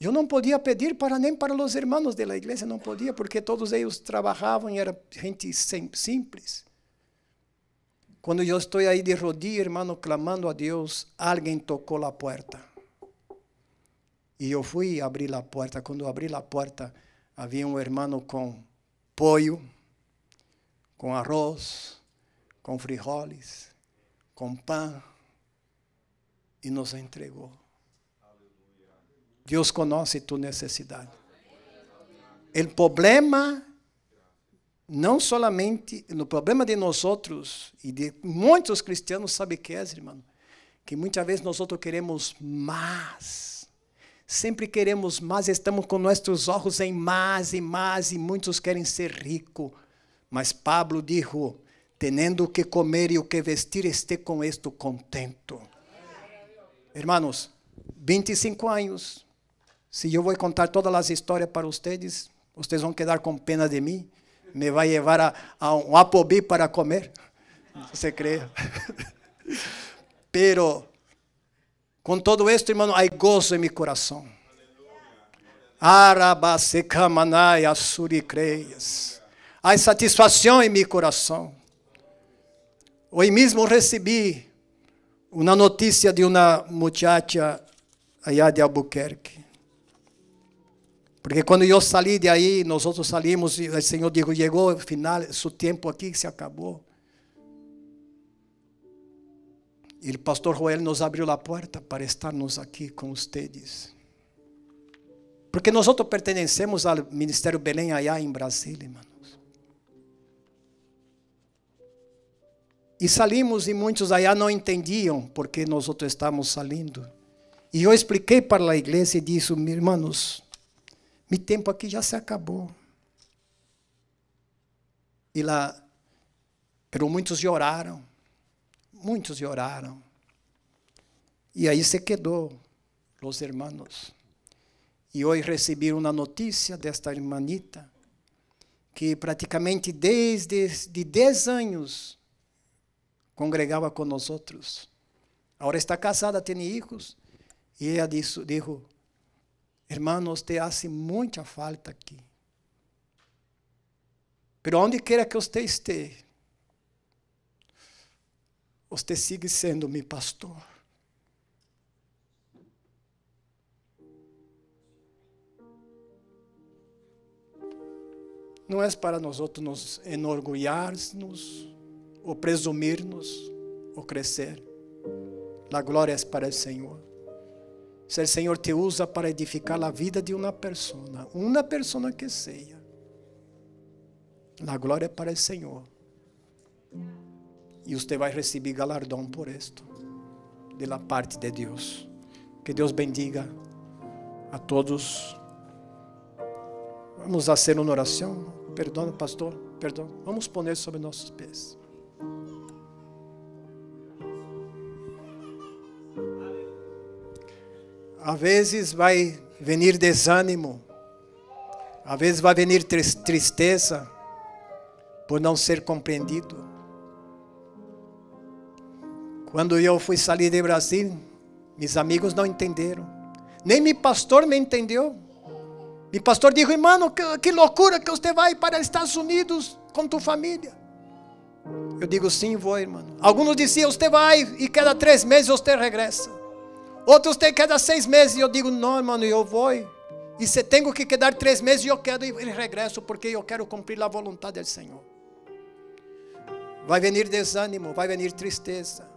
[SPEAKER 1] Eu não podia pedir para nem para os irmãos da igreja, não podia, porque todos eles trabalhavam e era gente simples. Quando eu estou aí de rodilha, irmão, clamando a Deus, alguém tocou a porta. E eu fui abrir a porta. Quando abri a porta, havia um irmão com pollo, com arroz, com frijoles, com pão, e nos entregou. Deus conhece tua necessidade. O problema não somente no problema de nós outros e de muitos cristãos sabe que é, irmão, que muitas vezes nós outros queremos mais. Sempre queremos mais, estamos com nossos olhos em mais e mais e muitos querem ser rico. Mas Pablo dijo, tendo o que comer e o que vestir, este com isto contento. Hermanos, 25 anos. Se eu vou contar todas as histórias para vocês, vocês vão quedar com pena de mim me vai levar a, a um apobi para comer? Você crê? Pero, com todo isto, irmão, há gozo em meu coração. Arabasecamanai creias, Há satisfação em meu coração. Hoje mesmo recebi uma notícia de uma muchacha allá de Albuquerque. Porque quando eu saí de aí, nós outros saímos, e o Senhor dijo, chegou o final, seu tempo aqui se acabou. E o pastor Joel nos abriu a porta para estarmos aqui com vocês. Porque nós pertencemos ao Ministério Belém Ayá em Brasília, irmãos. E saímos e muitos aí não entendiam porque nós estávamos salindo. E eu expliquei para a igreja e disse, meus irmãos, meu tempo aqui já se acabou. E lá, pero muitos oraram. Muitos oraram. E aí se quedou, os hermanos. E hoje recebi uma notícia desta hermanita que praticamente desde de 10 anos congregava conosco outros. Agora está casada, tem filhos, e ela disse, dijo, Hermanos, te hace muita falta aqui. Pero onde queira que você esteja, você sigue sendo meu pastor. Não é para nós outros nos enorgulharmos ou presumirmos ou crescer. A glória é para o Senhor. Se o Senhor te usa para edificar a vida de uma pessoa, uma pessoa que seja, a glória é para o Senhor. E você vai receber galardão por isto, da parte de Deus. Que Deus bendiga a todos. Vamos fazer uma oração. Perdona, pastor. Perdão. Vamos poner sobre nossos pés. Às vezes vai vir desânimo, às vezes vai vir tristeza por não ser compreendido. Quando eu fui sair de Brasil, meus amigos não entenderam. Nem meu pastor me entendeu. Meu pastor disse, irmão, que, que loucura que você vai para os Estados Unidos com tua família. Eu digo, sim, vou, irmão. Alguns diziam, você vai e cada três meses você regressa. Outros têm que dar seis meses. E eu digo, não, mano, eu vou. E se tenho que quedar três meses, eu quero ir regresso, porque eu quero cumprir a vontade do Senhor. Vai vir desânimo, vai vir tristeza.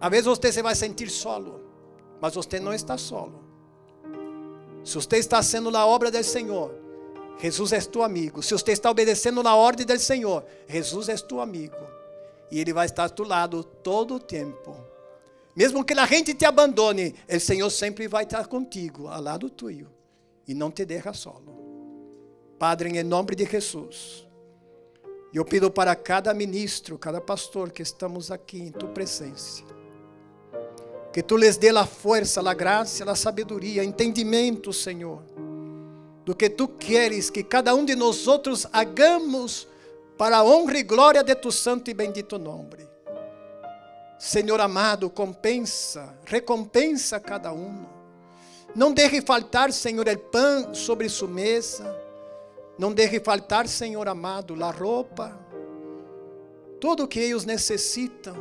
[SPEAKER 1] Às vezes você vai sentir solo, mas você não está solo. Se você está sendo na obra do Senhor, Jesus é teu amigo. Se você está obedecendo na ordem do Senhor, Jesus é teu amigo. E Ele vai estar do lado todo o tempo. Mesmo que a gente te abandone, o Senhor sempre vai estar contigo, ao lado tuyo, e não te deixa solo. Padre, em nome de Jesus, eu pido para cada ministro, cada pastor que estamos aqui em tua presença, que tu lhes dê a força, a graça, a sabedoria, entendimento, Senhor, do que tu queres que cada um de nós outros hagamos para a honra e glória de tu santo e bendito nome. Senhor amado, compensa, recompensa cada um. Não deixe faltar, Senhor, o pão sobre sua mesa. Não deixe faltar, Senhor amado, a roupa. Tudo o que eles necessitam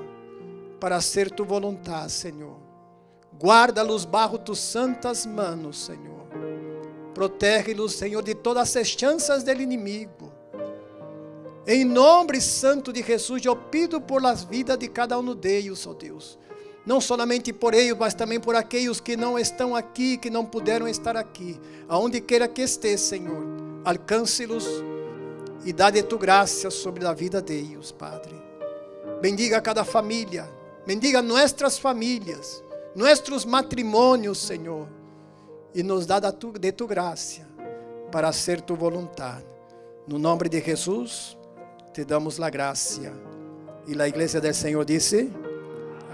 [SPEAKER 1] para ser tua vontade, Senhor. Guarda-los barro tus santas manos, Senhor. Protege-los, Senhor, de todas as chances do inimigo. Em nome santo de Jesus, eu pido por as vidas de cada um deles, ó Deus. Não somente por eles, mas também por aqueles que não estão aqui, que não puderam estar aqui. Aonde queira que esteja, Senhor, alcance-los e dá de tu graça sobre a vida deles, Padre. Bendiga cada família, bendiga nossas famílias, nossos matrimônios, Senhor, e nos dá de tu graça para ser tu vontade. No nome de Jesus, te damos a graça. E a igreja do Senhor disse: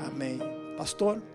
[SPEAKER 1] Amém. Pastor.